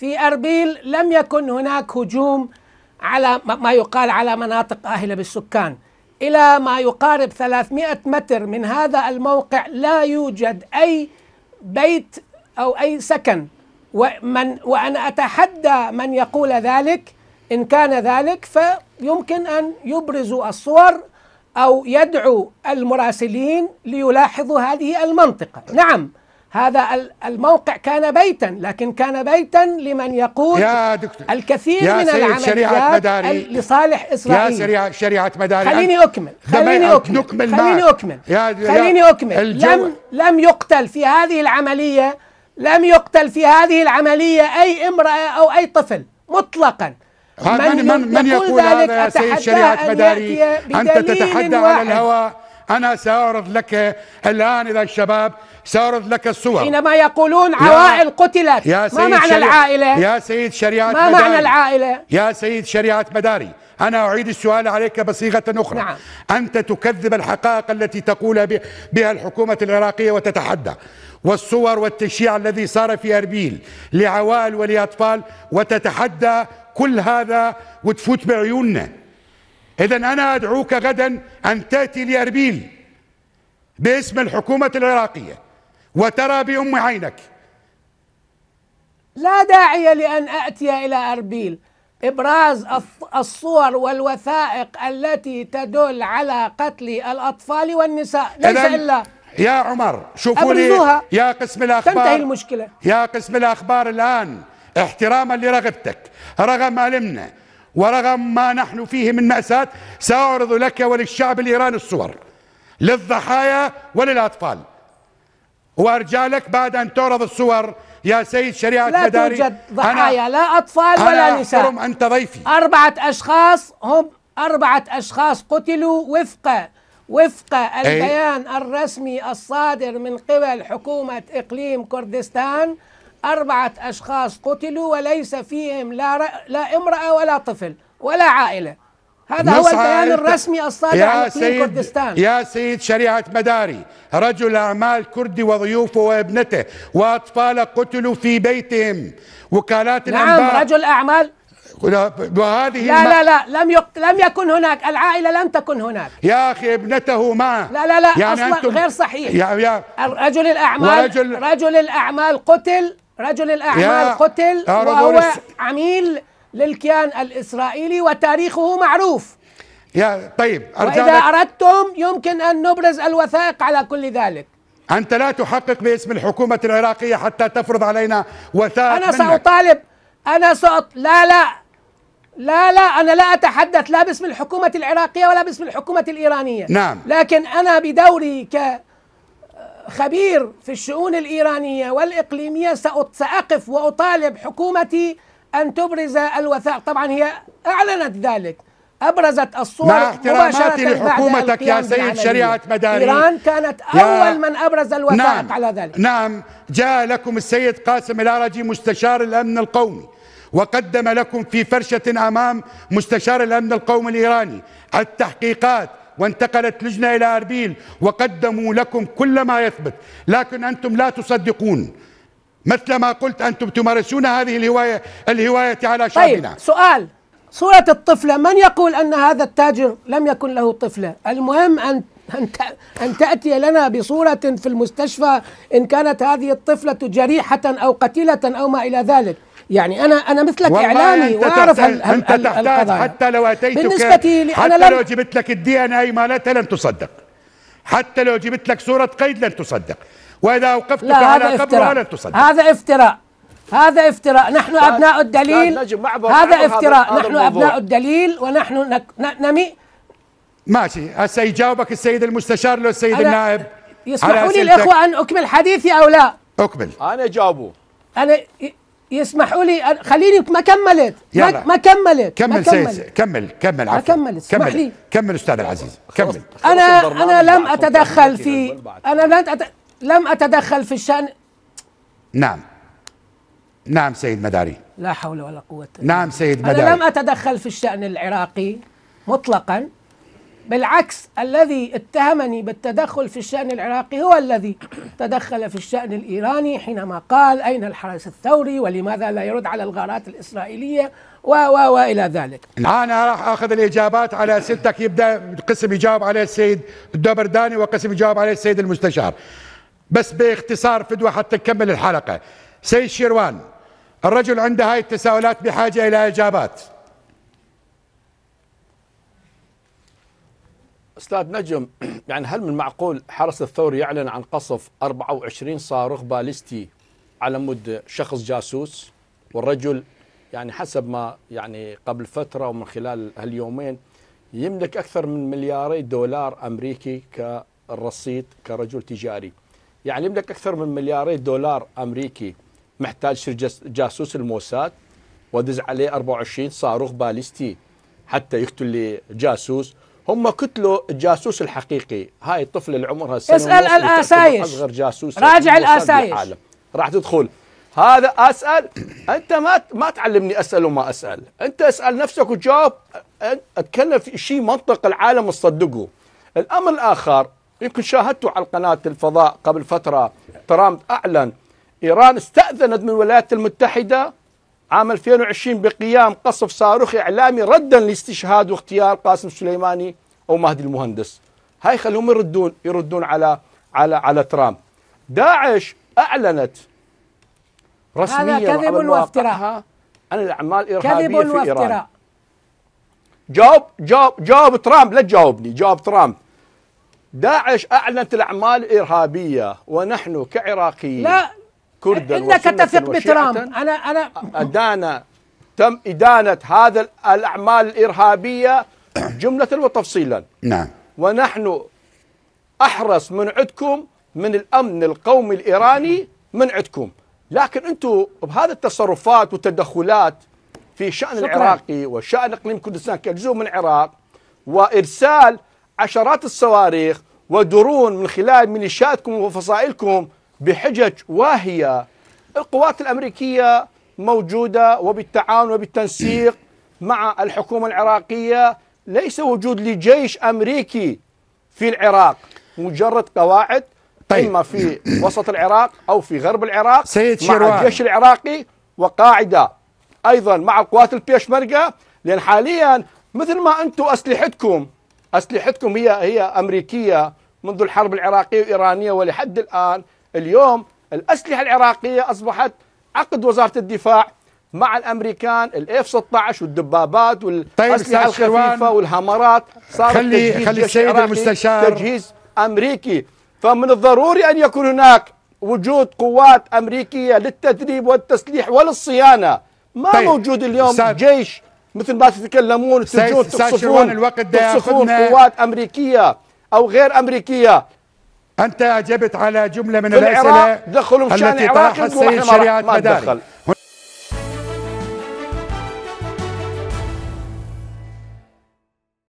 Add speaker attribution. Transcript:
Speaker 1: في أربيل لم يكن هناك هجوم على ما يقال على مناطق آهلة بالسكان إلى ما يقارب 300 متر من هذا الموقع لا يوجد أي بيت أو أي سكن ومن وأنا أتحدى من يقول ذلك إن كان ذلك فيمكن أن يبرزوا الصور أو يدعو المراسلين ليلاحظوا هذه المنطقة نعم هذا الموقع كان بيتا لكن كان بيتا لمن يقول يا دكتور الكثير يا من العمليات شريعة مداري لصالح إسرائيل يا سريع شريعة مداري خليني أكمل خليني أكمل نكمل خليني أكمل
Speaker 2: يا خليني أكمل لم
Speaker 1: لم يقتل في هذه العملية لم يقتل في هذه العملية أي امرأة أو أي طفل مطلقا من, من, من يقول, يقول ذلك هذا يا سيد شريعة مداري أنت تتحدى على الهواء
Speaker 2: أنا سأعرض لك الآن اذا الشباب سأعرض لك الصور
Speaker 1: حينما يقولون عوائل قتلت يا ما معنى شري... العائلة؟ يا
Speaker 2: سيد شريعة ما مداري. معنى العائلة؟ يا سيد شريعة مداري أنا أعيد السؤال عليك بصيغة أخرى نعم. أنت تكذب الحقائق التي تقول بها الحكومة العراقية وتتحدى والصور والتشييع الذي صار في أربيل لعوائل ولأطفال وتتحدى كل هذا وتفوت بعيوننا إذا أنا أدعوك غدا أن تأتي لأربيل باسم الحكومة العراقية وترى بأم عينك
Speaker 1: لا داعي لأن اتي إلى أربيل إبراز الصور والوثائق التي تدل على قتل الأطفال والنساء ليس إلا
Speaker 2: يا عمر شوفوا لي يا قسم الأخبار تنتهي المشكلة يا قسم الأخبار الآن احتراما لرغبتك رغم علمنا ورغم ما نحن فيه من مأساة سأعرض لك وللشعب الإيراني الصور للضحايا وللأطفال وأرجع لك بعد أن تعرض الصور يا سيد شريعة لا مداري لا توجد ضحايا لا أطفال ولا نساء أنا أنت ضيفي
Speaker 1: أربعة أشخاص هم أربعة أشخاص قتلوا وفق وفق البيان الرسمي الصادر من قبل حكومة إقليم كردستان أربعة أشخاص قتلوا وليس فيهم لا, ر... لا امرأة ولا طفل ولا عائلة هذا هو البيان الرسمي الصادر عن سيد كردستان
Speaker 2: يا سيد شريعة مداري رجل أعمال كردي وضيوفه وابنته وأطفاله قتلوا في بيتهم وكالات نعم الأنباء نعم رجل أعمال وهذه لا لا
Speaker 1: لا لم يق... لم يكن هناك العائله لم تكن هناك
Speaker 2: يا اخي ابنته معه لا لا لا يعني اصلا أنتم... غير صحيح يا يا
Speaker 1: رجل الاعمال ورجل... رجل الاعمال قتل رجل الأعمال قتل وهو عميل للكيان الإسرائيلي وتاريخه معروف
Speaker 2: يا طيب أرجع وإذا لك
Speaker 1: أردتم يمكن أن نبرز الوثائق على كل ذلك
Speaker 2: أنت لا تحقق باسم الحكومة العراقية حتى تفرض علينا وثائق أنا سأطالب
Speaker 1: أنا سأط... لا لا لا لا أنا لا أتحدث لا باسم الحكومة العراقية ولا باسم الحكومة الإيرانية نعم لكن أنا بدوري ك خبير في الشؤون الإيرانية والإقليمية سأقف وأطالب حكومتي أن تبرز الوثائق طبعا هي أعلنت ذلك أبرزت الصور مع احتراماتي لحكومتك يا سيد شريعة مداري إيران كانت أول من أبرز الوثائق نعم على ذلك
Speaker 2: نعم جاء لكم السيد قاسم العرجي مستشار الأمن القومي وقدم لكم في فرشة أمام مستشار الأمن القومي الإيراني التحقيقات وانتقلت لجنة إلى أربيل وقدموا لكم كل ما يثبت لكن أنتم لا تصدقون مثل ما قلت أنتم تمارسون هذه الهواية الهواية على طيب، شعبنا طيب
Speaker 1: سؤال صورة الطفلة من يقول أن هذا التاجر لم يكن له طفلة المهم أن أن تأتي لنا بصورة في المستشفى إن كانت هذه الطفلة جريحة أو قتيلة أو ما إلى ذلك يعني انا انا مثلك اعلامي واعرف هل هل انت تحتاج حتى لو اتيتك بالنسبه لي حتى لم لو
Speaker 2: جبت لك الدي ان اي مالتها لن تصدق حتى لو جبت لك صوره قيد لن تصدق واذا اوقفتك على قبرها لن تصدق هذا
Speaker 1: افتراء هذا افتراء نحن طيب، ابناء الدليل هذا افتراء نحن ابناء الدليل ونحن نمي
Speaker 2: ماشي هسه يجاوبك السيد المستشار لو السيد النائب
Speaker 1: يسمحوا لي الاخوه ان اكمل حديثي او لا
Speaker 2: اكمل انا جاوبه
Speaker 1: انا يسمحوا لي خليني ما كملت يلا. ما كملت كمل ما كملت. سيد
Speaker 2: كمل كمل عفوا كمل كملت كمل لي. كمل استاذ العزيز كمل
Speaker 1: انا انا لم اتدخل في انا لم أت... لم اتدخل في الشان
Speaker 2: نعم نعم سيد مداري
Speaker 1: لا حول ولا قوه
Speaker 2: نعم سيد مداري انا لم
Speaker 1: اتدخل في الشان العراقي مطلقا بالعكس الذي اتهمني بالتدخل في الشأن العراقي هو الذي تدخل في الشأن الإيراني حينما قال أين الحرس الثوري ولماذا لا يرد على الغارات الإسرائيلية و و وإلى ذلك
Speaker 2: أنا راح أخذ الإجابات على أسئلتك يبدأ قسم يجاوب عليه السيد الدبرداني وقسم يجاوب عليه السيد المستشار بس باختصار فدوة حتى نكمل الحلقة سيد شيروان الرجل عنده هاي التساؤلات بحاجة إلى إجابات
Speaker 3: استاذ نجم يعني هل من المعقول حرس الثور يعلن عن قصف 24 صاروخ باليستي على مد شخص جاسوس والرجل يعني حسب ما يعني قبل فتره ومن خلال هاليومين يملك اكثر من ملياري دولار امريكي كرصيد كرجل تجاري يعني يملك اكثر من ملياري دولار امريكي محتاج جاسوس الموساد ودز عليه 24 صاروخ باليستي حتى يقتل لي جاسوس هم قتلوا الجاسوس الحقيقي هاي الطفل اللي عمرها سنه اسال الاسايش اصغر جاسوس راجع الاسايش راح تدخل هذا اسال انت ما ما تعلمني اسال وما اسال انت اسال نفسك وجاوب اتكلم في شيء منطق العالم تصدقه الامر الاخر يمكن شاهدتوا على قناه الفضاء قبل فتره ترامب اعلن ايران استاذنت من الولايات المتحده عام 2020 بقيام قصف صاروخ إعلامي ردا لاستشهاد واغتيال قاسم سليماني أو مهدي المهندس هاي خلهم يردون يردون على على على ترامب داعش أعلنت رسميا هذا كذب وافتراء عن الأعمال الإرهابية كذب في إيران جاوب جاوب جاوب ترامب لا تجاوبني جاوب ترامب داعش أعلنت الأعمال الإرهابية ونحن كعراقيين لا كردا انك تثق بترامب
Speaker 1: انا انا
Speaker 3: ادانا تم ادانه هذا الاعمال الارهابيه جمله وتفصيلا نعم ونحن احرص من عندكم من الامن القومي الايراني من عندكم لكن انتم بهذه التصرفات والتدخلات في شان شكرا. العراقي وشان اقليم كردستان كجزء من العراق وارسال عشرات الصواريخ ودرون من خلال ميليشياتكم وفصائلكم بحجج واهية القوات الأمريكية موجودة وبالتعاون وبالتنسيق مع الحكومة العراقية ليس وجود لجيش أمريكي في العراق مجرد قواعد طيب. إما في وسط العراق أو في غرب العراق سيد مع شيروان. الجيش العراقي وقاعدة أيضا مع القوات البيشمركة لأن حاليا مثل ما أنتم أسلحتكم أسلحتكم هي هي أمريكية منذ الحرب العراقية الإيرانية ولحد الآن اليوم الأسلحة العراقية أصبحت عقد وزارة الدفاع مع الامريكان الاف 16 والدبابات طيب، والاسلحه طيب الخفيفه والهمرات صار خلي خلي السيد المستشار تجهيز امريكي فمن الضروري ان يكون هناك وجود قوات امريكيه للتدريب والتسليح وللصيانه ما طيب موجود اليوم سار جيش مثل ما تتكلمون تجون تصفون الوقت قوات
Speaker 2: امريكيه او غير امريكيه أنت أجبت على جملة من الأسئلة التي طرحها السيد شريعة مداري